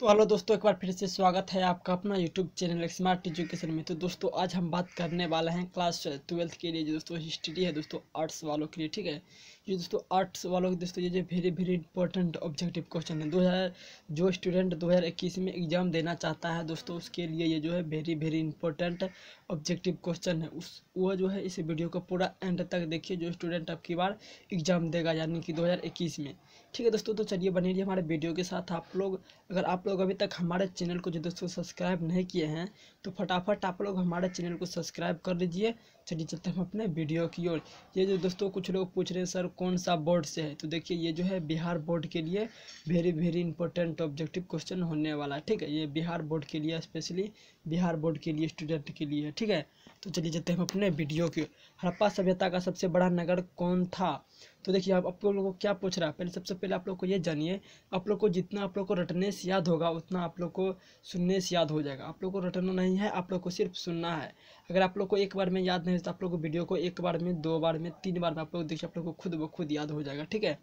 तो हेलो दोस्तों एक बार फिर से स्वागत है आपका अपना यूट्यूब चैनल स्मार्ट एजुकेशन में तो दोस्तों आज हम बात करने वाले हैं क्लास ट्वेल्थ के लिए जो दोस्तों हिस्ट्री है दोस्तों आर्ट्स वालों के लिए ठीक है ये दोस्तों आर्ट्स वालों के दोस्तों ये जो very very important objective question है दो हज़ार जो स्टूडेंट 2021 में एग्ज़ाम देना चाहता है दोस्तों उसके लिए ये जो है very very important objective question है उस वह जो है इस वीडियो को पूरा एंड तक देखिए जो स्टूडेंट अब की बार एग्ज़ाम देगा यानी कि इक्कीस में ठीक है दोस्तों तो चलिए बने रहिए हमारे वीडियो के साथ आप लोग अगर आप लोग अभी तक हमारे चैनल को जो दोस्तों सब्सक्राइब नहीं किए हैं तो फटाफट आप लोग हमारे चैनल को सब्सक्राइब कर लीजिए चलिए चलते हम अपने वीडियो की ओर ये जो दोस्तों कुछ लोग पूछ रहे हैं सर कौन सा बोर्ड से है तो देखिए ये जो है बिहार बोर्ड के लिए very very important objective question होने वाला है ठीक है ये बिहार बोर्ड के लिए स्पेशली बिहार बोर्ड के लिए स्टूडेंट के लिए ठीक है तो चलिए जाते हैं हम अपने वीडियो की हड़प्पा सभ्यता का सबसे बड़ा नगर कौन था तो देखिए आप आप लोगों को क्या पूछ रहा है पहले सबसे पहले आप लोग को ये जानिए आप लोग को जितना आप लोग को रटने से याद होगा उतना आप लोग को सुनने से याद हो जाएगा आप लोग को रटना नहीं है आप लोग को सिर्फ सुनना है अगर आप लोग को एक बार में याद नहीं तो आप लोग को वीडियो को एक बार में दो बार में तीन बार में आप लोग देखिए आप लोग को खुद ब खुद याद हो जाएगा ठीक है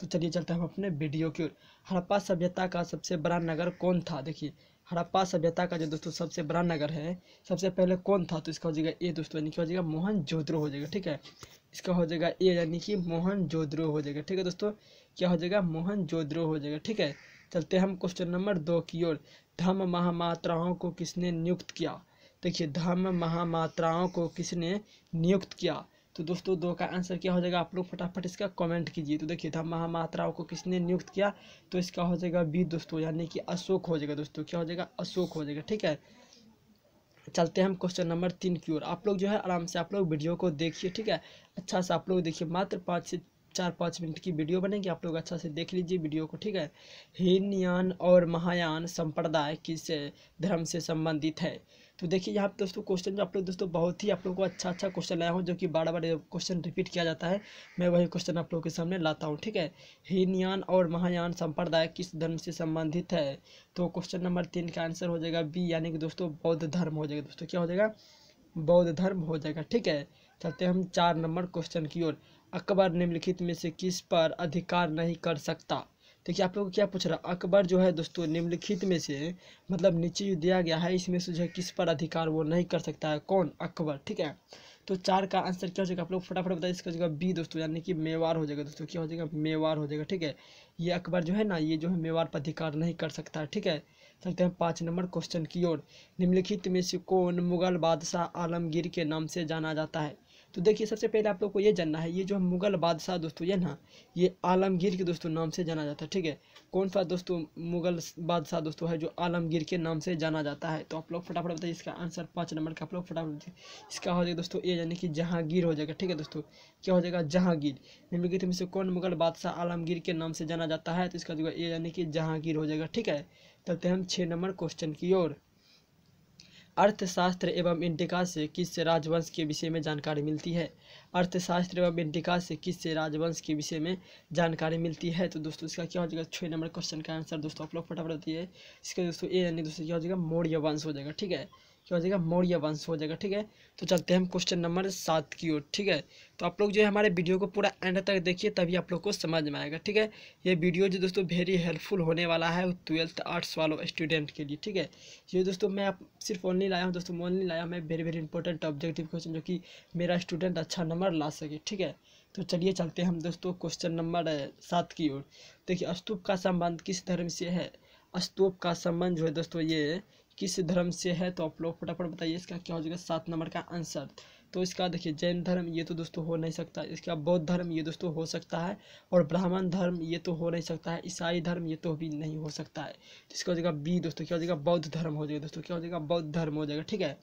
तो चलिए चलते हैं हम अपने वीडियो की ओर हड़प्पा सभ्यता का सबसे बड़ा नगर कौन था देखिए हड़प्पा सभ्यता का जो दोस्तों सबसे बड़ा नगर है सबसे पहले कौन था तो इसका हो जाएगा ए दोस्तों यानी कि हो जाएगा मोहन जोद्रो हो जाएगा ठीक है इसका हो जाएगा ए यानी कि मोहन जोद्रो हो जाएगा ठीक है दोस्तों क्या हो जाएगा मोहन जोद्रो हो जाएगा ठीक है चलते हम क्वेश्चन नंबर दो की ओर धम महामात्राओं को किसने नियुक्त किया देखिए धम महामात्राओं को किसने नियुक्त किया तो दोस्तों दो का आंसर क्या हो जाएगा आप लोग फटाफट इसका कमेंट कीजिए तो देखिए था महामात्राओं को किसने नियुक्त किया तो इसका हो जाएगा बी दोस्तों यानी कि अशोक हो जाएगा दोस्तों क्या हो जाएगा अशोक हो जाएगा ठीक है चलते हैं हम क्वेश्चन नंबर तीन की ओर आप लोग जो है आराम से आप लोग वीडियो को देखिए ठीक है अच्छा से आप लोग देखिए मात्र पाँच से चार पाँच मिनट की वीडियो बनेगी आप लोग अच्छा से देख लीजिए वीडियो को ठीक है हीनयान और महायान संप्रदाय किस धर्म से संबंधित है तो देखिए यहाँ पे दोस्तों क्वेश्चन जो आप लोग दोस्तों बहुत ही आप लोगों को अच्छा अच्छा क्वेश्चन लाया हूँ जो कि बार बार क्वेश्चन रिपीट किया जाता है मैं वही क्वेश्चन आप लोगों के सामने लाता हूँ ठीक है हीनयान और महायान संप्रदाय किस धर्म से संबंधित है तो क्वेश्चन नंबर तीन का आंसर हो जाएगा बी यानी कि दोस्तों बौद्ध धर्म हो जाएगा दोस्तों क्या हो जाएगा बौद्ध धर्म हो जाएगा ठीक है चलते हम चार नंबर क्वेश्चन की ओर अकबर निम्नलिखित में से किस पर अधिकार नहीं कर सकता देखिए आप लोग को क्या पूछ रहा अकबर जो है दोस्तों निम्नलिखित में से मतलब नीचे जो दिया गया है इसमें से जो है किस पर अधिकार वो नहीं कर सकता है कौन अकबर ठीक है तो चार का आंसर क्या हो जाएगा आप लोग फटाफट बताइए इसका हो जाएगा बी दोस्तों यानी कि मेवार हो जाएगा दोस्तों क्या हो जाएगा मेवार हो जाएगा ठीक है ये अकबर जो है ना ये जो है मेवार पर अधिकार नहीं कर सकता है ठीक है चलते हैं पाँच नंबर क्वेश्चन की ओर निम्नलिखित में से कौन मुगल बादशाह आलमगीर के नाम से जाना जाता है तो देखिए सबसे पहले आप लोग को ये जानना है ये जो मुग़ल बादशाह दोस्तों ये ना ये आलमगीर के दोस्तों नाम से जाना जाता है ठीक है कौन सा दोस्तों मुग़ल बादशाह दोस्तों है जो आलमगीर के नाम से जाना जाता है तो आप लोग फटाफट बताइए इसका आंसर पाँच नंबर का आप लोग फटाफट इसका हो जाएगा दोस्तों ये यानी कि जहांगीर हो जाएगा ठीक है दोस्तों क्या हो जाएगा जहांगीर निम्नलिखित में से कौन मुग़ल बादशाह आलमगीर के नाम से जाना जाता है तो इसका जो ए यानी कि जहांगीर हो जाएगा ठीक है चलते हम छः नंबर क्वेश्चन की ओर अर्थशास्त्र एवं इंडिका से किससे राजवंश के विषय में जानकारी मिलती है अर्थशास्त्र एवं इंडिका से किससे राजवंश के विषय में जानकारी मिलती है तो दोस्तों इसका क्या हो जाएगा छः नंबर क्वेश्चन का आंसर दोस्तों आप लोग फटाफट होती है इसका दोस्तों ए यानी दोस्तों क्या हो जाएगा मौर्य वंश हो जाएगा ठीक है क्या हो जाएगा मौर्य वंश हो जाएगा ठीक है तो चलते हैं हम क्वेश्चन नंबर सात की ओर ठीक है तो आप लोग जो है हमारे वीडियो को पूरा एंड तक देखिए तभी आप लोग को समझ में आएगा ठीक है ये वीडियो जो दोस्तों वेरी हेल्पफुल होने वाला है ट्वेल्थ आर्ट्स वालों स्टूडेंट के लिए ठीक है ये दोस्तों मैं आप सिर्फ ओनली लाया हूँ दोस्तों ओनली लाया हूँ मैं very very important objective question जो कि मेरा स्टूडेंट अच्छा नंबर ला सके ठीक है तो चलिए चलते हैं हम दोस्तों क्वेश्चन नंबर सात की ओर देखिए अस्तूप का संबंध किस धर्म से है अस्तूप का संबंध जो है दोस्तों ये किस धर्म से है तो आप लोग फटाफट बताइए इसका क्या हो जाएगा सात नंबर का आंसर तो इसका देखिए जैन धर्म ये तो दोस्तों हो नहीं सकता इसका बौद्ध धर्म ये दोस्तों हो सकता है और ब्राह्मण धर्म ये तो हो नहीं सकता है ईसाई धर्म ये तो भी नहीं हो सकता है तो इसका हो जाएगा बी दोस्तों क्या हो जाएगा बौद्ध धर्म हो जाएगा दोस्तों क्या हो जाएगा बौद्ध धर्म हो जाएगा ठीक है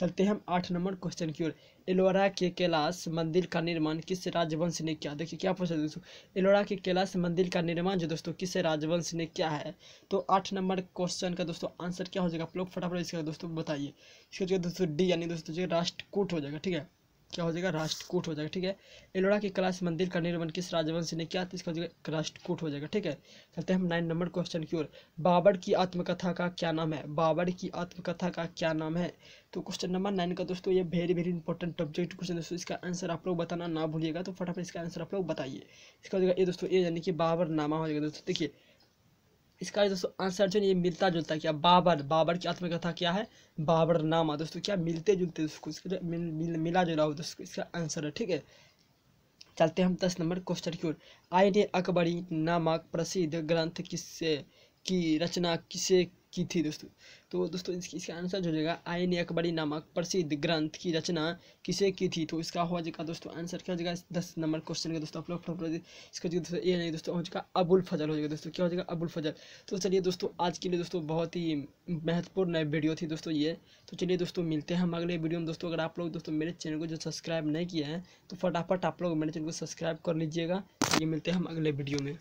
चलते हैं हम आठ नंबर क्वेश्चन की ओर एलोरा के कैलाश मंदिर का निर्माण किस राजवंश ने किया देखिए क्या पूछा दोस्तों एलोरा के कैलाश मंदिर का निर्माण जो दोस्तों किस राजवंश ने किया है तो आठ नंबर क्वेश्चन का दोस्तों आंसर क्या हो जाएगा आप लोग फटाफट इसका दोस्तों बताइए इसका जो दोस्तों डी यानी दोस्तों राष्ट्रकूट हो जाएगा ठीक है क्या हो जाएगा राष्ट्रकूट हो जाएगा ठीक है एलोरा की कलाश मंदिर का निर्माण किस राजवंश ने किया तो इसका हो जाएगा राष्ट्रकूट हो जाएगा ठीक है चलते हैं हम नाइन नंबर क्वेश्चन की ओर बाबर की आत्मकथा का क्या नाम है बाबर की आत्मकथा का क्या नाम है तो क्वेश्चन नंबर नाइन का दोस्तों ये very very important object question दोस्तों इसका आंसर आप लोग बताना ना भूलिएगा तो फटाफट इसका आंसर आप लोग बताइए इसका हो जाएगा ये दोस्तों ये यानी कि बाबर नामा हो जाएगा दोस्तों देखिए इसका दोस्तों आंसर जो ये मिलता जुलता क्या बाबर बाबर की आत्मकथा क्या है बाबर नामा दोस्तों क्या मिलते जुलते उसको इसका मिल, मिल, मिला जुला हो दोस्तों इसका आंसर है ठीक है चलते हम दस नंबर क्वेश्चन की ओर ने अकबरी नामक प्रसिद्ध ग्रंथ किससे की रचना किसे की थी दोस्तों तो दोस्तों इसकी इसका आंसर जो जाएगा आयन अकबरी नामक प्रसिद्ध ग्रंथ की रचना किसे की थी तो इसका हो जाएगा दोस्तों आंसर क्या हो जाएगा दस नंबर क्वेश्चन का दोस्तों आप लोग इसका जो दोस्तों ये नहीं दोस्तों हो जाएगा अबुल फजल हो जाएगा दोस्तों क्या हो जाएगा अबुल फजल तो चलिए दोस्तों आज के लिए दोस्तों बहुत ही महत्वपूर्ण वीडियो थी दोस्तों ये तो चलिए दोस्तों मिलते हैं हम अगले वीडियो में दोस्तों अगर आप लोग दोस्तों मेरे चैनल को जो सब्सक्राइब नहीं किया है तो फटाफट आप लोग मेरे चैनल को सब्सक्राइब कर लीजिएगा ये मिलते हैं हम अगले वीडियो में